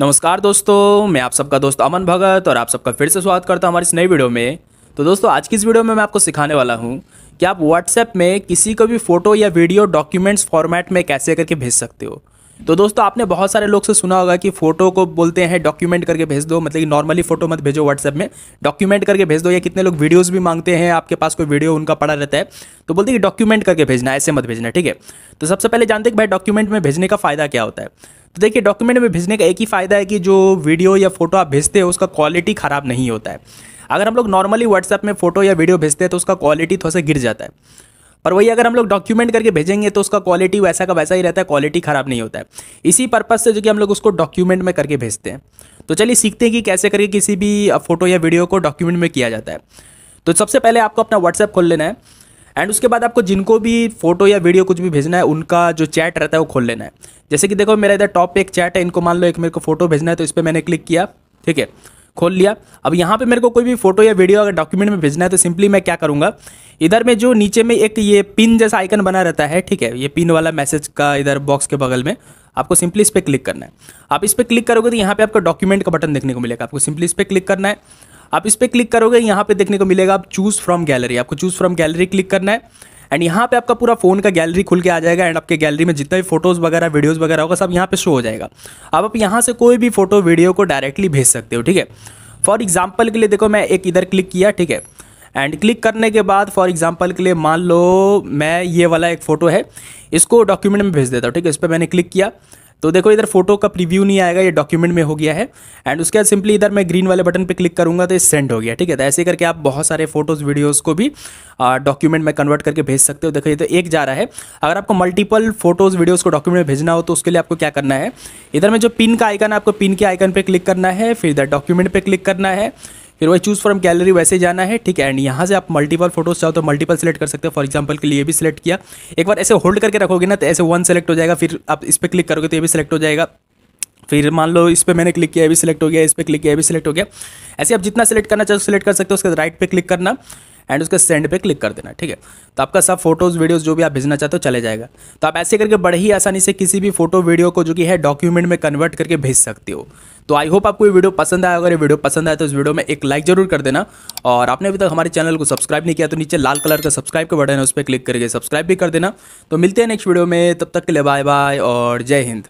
नमस्कार दोस्तों मैं आप सबका दोस्त अमन भगत और आप सबका फिर से स्वागत करता हूँ हमारी इस नई वीडियो में तो दोस्तों आज की इस वीडियो में मैं आपको सिखाने वाला हूँ कि आप व्हाट्सएप में किसी को भी फोटो या वीडियो डॉक्यूमेंट्स फॉर्मेट में कैसे करके भेज सकते हो तो दोस्तों आपने बहुत सारे लोग से सुना होगा कि फोटो को बोलते हैं डॉक्यूमेंट करके भेज दो मतलब कि नॉर्मली फोटो मत भेजो व्हाट्सएप में डॉक्यूमेंट करके भेज दो या कितने लोग वीडियोस भी मांगते हैं आपके पास कोई वीडियो उनका पड़ा रहता है तो बोलते हैं कि डॉक्यूमेंट करके भेजना ऐसे मत भेजना ठीक है तो सबसे पहले जानते हैं कि भाई डॉक्यूमेंट में भेजने का फ़ायदा क्या होता है तो देखिए डॉक्यूमेंट में भेजने का एक ही फ़ायदा है कि जो वीडियो या फोटो आप भेजते हो उसका क्वालिटी ख़राब नहीं होता है अगर हम लोग नॉर्मली व्हाट्सएप में फोटो या वीडियो भेजते हैं तो उसका क्वालिटी थोड़ा सा गिर जाता है पर वही अगर हम लोग डॉक्यूमेंट करके भेजेंगे तो उसका क्वालिटी वैसा का वैसा ही रहता है क्वालिटी ख़राब नहीं होता है इसी पर्पज़ से जो कि हम लोग उसको डॉक्यूमेंट में करके भेजते हैं तो चलिए सीखते हैं कि कैसे करके किसी भी फोटो या वीडियो को डॉक्यूमेंट में किया जाता है तो सबसे पहले आपको अपना व्हाट्सएप खोल लेना है एंड उसके बाद आपको जिनको भी फोटो या वीडियो कुछ भी भेजना है उनका जो चैट रहता है वो खोल लेना है जैसे कि देखो मेरा इधर टॉप पे एक चैट है इनको मान लो एक मेरे को फोटो भेजना है तो इस पर मैंने क्लिक किया ठीक है खोल लिया अब यहाँ पे मेरे को कोई भी फोटो या वीडियो अगर डॉक्यूमेंट में भेजना है तो सिंपली मैं क्या करूँगा इधर में जो नीचे में एक ये पिन जैसा आइकन बना रहता है ठीक है ये पिन वाला मैसेज का इधर बॉक्स के बगल में आपको सिंपली इस पर क्लिक करना है आप इस पर क्लिक करोगे तो यहाँ पे आपका डॉक्यूमेंट का बटन देखने को मिलेगा आपको सिंपली इस पर क्लिक करना है आप इस पर क्लिक करोगे यहाँ पे देखने को मिलेगा आप चूज़ फ्रॉम गैलरी आपको चूज़ फ्रॉम गैलरी क्लिक करना है एंड यहाँ पे आपका पूरा फोन का गैलरी खुल के आ जाएगा एंड आपके गैलरी में जितना भी फोटोज़ वगैरह वीडियोज़ वगैरह होगा सब यहाँ पे शो हो जाएगा अब आप यहाँ से कोई भी फोटो वीडियो को डायरेक्टली भेज सकते हो ठीक है फॉर एग्जाम्पल के लिए देखो मैं एक इधर क्लिक किया ठीक है एंड क्लिक करने के बाद फॉर एग्जाम्पल के लिए मान लो मैं ये वाला एक फ़ोटो है इसको डॉक्यूमेंट में भेज देता हूँ ठीक है इस पर मैंने क्लिक किया तो देखो इधर फोटो का प्रीव्यू नहीं आएगा ये डॉक्यूमेंट में हो गया है एंड उसके बाद सिंपली इधर मैं ग्रीन वाले बटन पर क्लिक करूँगा तो ये सेंड हो गया ठीक है तो ऐसे करके आप बहुत सारे फोटोज़ वीडियोज़ को भी डॉक्यूमेंट में कन्वर्ट करके भेज सकते हो देखो ये तो एक जा रहा है अगर आपको मल्टीपल फोटोज़ वीडियोज़ को डॉक्यूमेंट में भेजना हो तो उसके लिए आपको क्या करना है इधर में जो पिन का आइकन है आपको पिन के आइकन पर क्लिक करना है फिर इधर डॉक्यूमेंट पर क्लिक करना है फिर वही चूज़ फ्रॉम गैलरी वैसे जाना है ठीक है एंड यहाँ से आप मल्टीपल फोटोज चाहो तो मल्टीपल सेलेक्ट कर सकते हो फॉर एग्जाम्पल के लिए भी सिलेक्ट किया एक बार ऐसे होल्ड करके रखोगे ना तो ऐसे वन सेलेक्ट हो जाएगा फिर आप इस पर क्लिक करोगे तो ये भी सिलेक्ट हो जाएगा फिर मान लो इस पर मैंने क्लिक किया ये भी सिलेक्ट हो गया इस पर क्लिक किया ये भी सिलेक्ट हो गया ऐसे आप जितना सेलेक्ट करना चाहो सिलेक्ट कर सकते हो उसके राइट पे क्लिक करना एंड उसके सेंड पे क्लिक कर देना ठीक है तो आपका सब फोटोज़ वीडियोस जो भी आप भेजना चाहते हो चले जाएगा तो आप ऐसे करके बड़े ही आसानी से किसी भी फोटो वीडियो को जो कि है डॉक्यूमेंट में कन्वर्ट करके भेज सकते हो तो आई होप आपको ये वीडियो पसंद आया अगर ये वीडियो पसंद आया तो इस वीडियो में एक लाइक जरूर कर देना और आपने अभी तक हमारे चैनल को सब्सक्राइब नहीं किया तो नीचे लाल कलर का सब्सक्राइब का बटन है उस पर क्लिक करके सब्सक्राइब भी कर देना तो मिलते हैं नेक्स्ट वीडियो में तब तक के लिए बाय बाय और जय हिंद